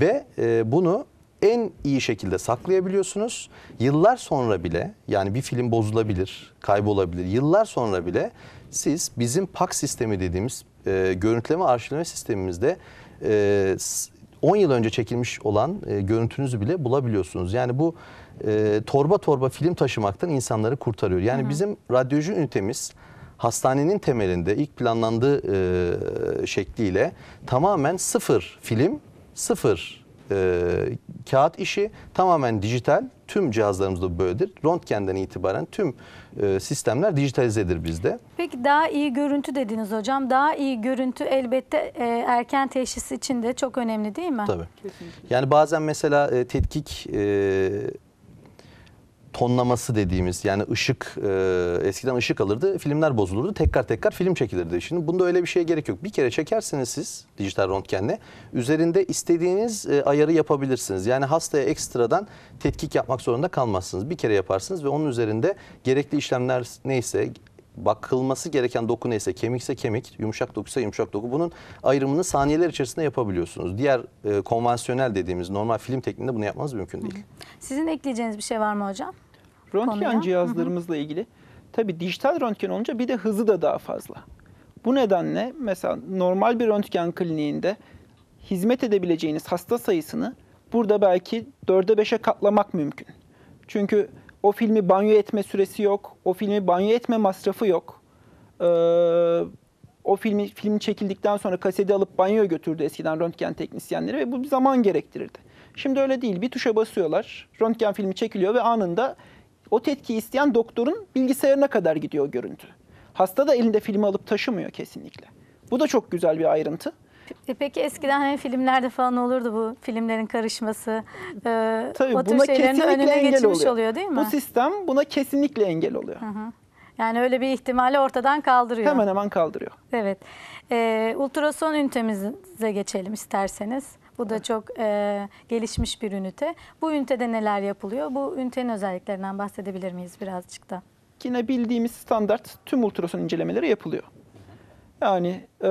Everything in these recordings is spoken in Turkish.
Ve e, bunu en iyi şekilde saklayabiliyorsunuz. Yıllar sonra bile yani bir film bozulabilir, kaybolabilir. Yıllar sonra bile siz bizim PAK sistemi dediğimiz e, görüntüleme arşivleme sistemimizde e, 10 yıl önce çekilmiş olan e, görüntünüzü bile bulabiliyorsunuz. Yani bu e, torba torba film taşımaktan insanları kurtarıyor. Yani Hı -hı. bizim radyoloji ünitemiz hastanenin temelinde ilk planlandığı e, şekliyle tamamen sıfır film sıfır e, kağıt işi tamamen dijital. Tüm cihazlarımızda böyledir. Röntgenden itibaren tüm e, sistemler dijitalizedir bizde. Peki daha iyi görüntü dediniz hocam. Daha iyi görüntü elbette e, erken teşhis için de çok önemli değil mi? Tabii. Kesinlikle. Yani bazen mesela e, tetkik e, tonlaması dediğimiz yani ışık e, eskiden ışık alırdı filmler bozulurdu tekrar tekrar film çekilirdi. Şimdi bunda öyle bir şeye gerek yok. Bir kere çekersiniz siz dijital röntgenle üzerinde istediğiniz e, ayarı yapabilirsiniz. Yani hastaya ekstradan tetkik yapmak zorunda kalmazsınız. Bir kere yaparsınız ve onun üzerinde gerekli işlemler neyse bakılması gereken doku neyse kemikse kemik, yumuşak dokuysa yumuşak doku bunun ayrımını saniyeler içerisinde yapabiliyorsunuz. Diğer e, konvansiyonel dediğimiz normal film tekniğinde bunu yapmanız mümkün değil. Sizin ekleyeceğiniz bir şey var mı hocam? röntgen cihazlarımızla ilgili. Tabi dijital röntgen olunca bir de hızı da daha fazla. Bu nedenle mesela normal bir röntgen kliniğinde hizmet edebileceğiniz hasta sayısını burada belki 4'e 5'e katlamak mümkün. Çünkü o filmi banyo etme süresi yok, o filmi banyo etme masrafı yok. Ee, o filmi film çekildikten sonra kaseti alıp banyoya götürdü eskiden röntgen teknisyenleri ve bu bir zaman gerektirirdi. Şimdi öyle değil. Bir tuşa basıyorlar, röntgen filmi çekiliyor ve anında o tetkiyi isteyen doktorun bilgisayarına kadar gidiyor görüntü. Hasta da elinde filmi alıp taşımıyor kesinlikle. Bu da çok güzel bir ayrıntı. E peki eskiden hani filmlerde falan olurdu bu filmlerin karışması. Ee, Tabii o tür buna kesinlikle önüne engel geçmiş oluyor. oluyor değil mi? Bu sistem buna kesinlikle engel oluyor. Hı hı. Yani öyle bir ihtimali ortadan kaldırıyor. Hemen hemen kaldırıyor. Evet. Ee, ultrason ünitemize geçelim isterseniz. Bu da çok e, gelişmiş bir ünite. Bu ünitede neler yapılıyor? Bu ünitenin özelliklerinden bahsedebilir miyiz birazcık da? Yine bildiğimiz standart tüm ultrason incelemeleri yapılıyor. Yani e,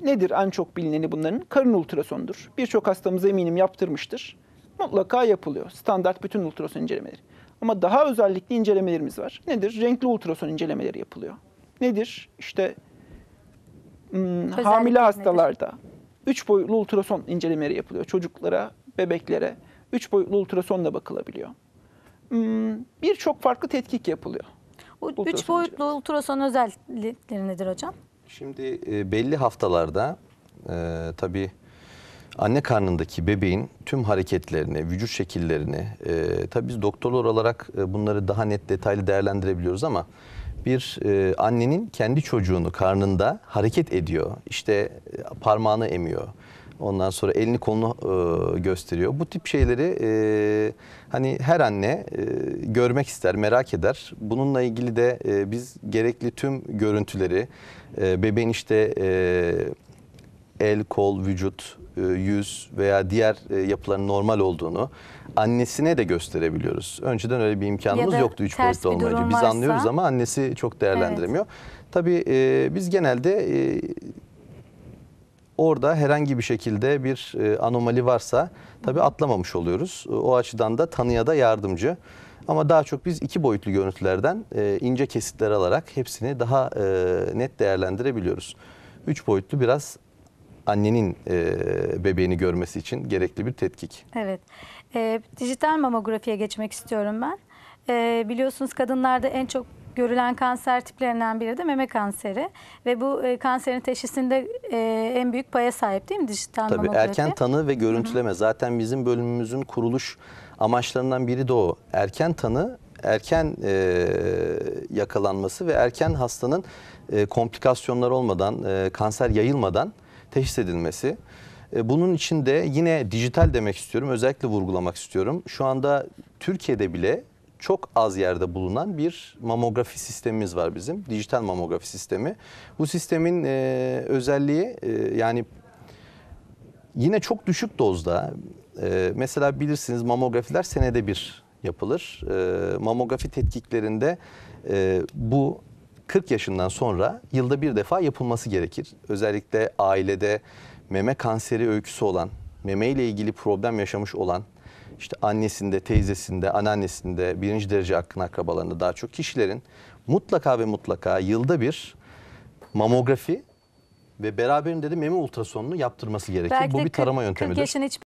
nedir en çok bilineni bunların? Karın ultrasonudur. Birçok hastamız eminim yaptırmıştır. Mutlaka yapılıyor. Standart bütün ultrason incelemeleri. Ama daha özellikli incelemelerimiz var. Nedir? Renkli ultrason incelemeleri yapılıyor. Nedir? İşte m, hmm, hamile hastalarda, 3 boyutlu ultrason incelemeleri yapılıyor çocuklara, bebeklere. 3 boyutlu ultrasonla bakılabiliyor. Hmm, Birçok farklı tetkik yapılıyor. Bu 3 boyutlu ultrason özellikleri nedir hocam? Şimdi e, belli haftalarda e, tabii anne karnındaki bebeğin tüm hareketlerini, vücut şekillerini, e, tabii biz doktorlar olarak e, bunları daha net detaylı değerlendirebiliyoruz ama bir e, annenin kendi çocuğunu karnında hareket ediyor. İşte e, parmağını emiyor. Ondan sonra elini kolunu e, gösteriyor. Bu tip şeyleri e, hani her anne e, görmek ister, merak eder. Bununla ilgili de e, biz gerekli tüm görüntüleri, e, bebeğin işte e, el, kol, vücut, e, yüz veya diğer e, yapıların normal olduğunu annesine de gösterebiliyoruz. Önceden öyle bir imkanımız ya yoktu üç boyutlu olmayınca. Biz varsa... anlıyoruz ama annesi çok değerlendiremiyor. Evet. Tabii e, biz genelde orada herhangi bir şekilde bir e, anomali varsa tabii atlamamış oluyoruz. O açıdan da tanıya da yardımcı. Ama daha çok biz iki boyutlu görüntülerden ince kesitler alarak hepsini daha net değerlendirebiliyoruz. Üç boyutlu biraz annenin e, bebeğini görmesi için gerekli bir tetkik. Evet. E, dijital mamografiye geçmek istiyorum ben. E, biliyorsunuz kadınlarda en çok görülen kanser tiplerinden biri de meme kanseri ve bu e, kanserin teşhisinde e, en büyük paya sahip değil mi dijital Tabii, mamografi? Tabii erken tanı ve görüntüleme Hı -hı. zaten bizim bölümümüzün kuruluş amaçlarından biri de o. Erken tanı, erken e, yakalanması ve erken hastanın e, komplikasyonlar olmadan, e, kanser yayılmadan teşhis edilmesi. E, bunun için de yine dijital demek istiyorum. Özellikle vurgulamak istiyorum. Şu anda Türkiye'de bile çok az yerde bulunan bir mamografi sistemimiz var bizim. Dijital mamografi sistemi. Bu sistemin e, özelliği e, yani yine çok düşük dozda e, mesela bilirsiniz mamografiler senede bir yapılır. E, mamografi tetkiklerinde e, bu 40 yaşından sonra yılda bir defa yapılması gerekir. Özellikle ailede meme kanseri öyküsü olan, meme ile ilgili problem yaşamış olan, işte annesinde, teyzesinde, anneannesinde, birinci derece hakkın akrabalarında daha çok kişilerin mutlaka ve mutlaka yılda bir mamografi ve beraberinde de meme ultrasonunu yaptırması gerekir. Belki Bu bir tarama 40, yöntemidir.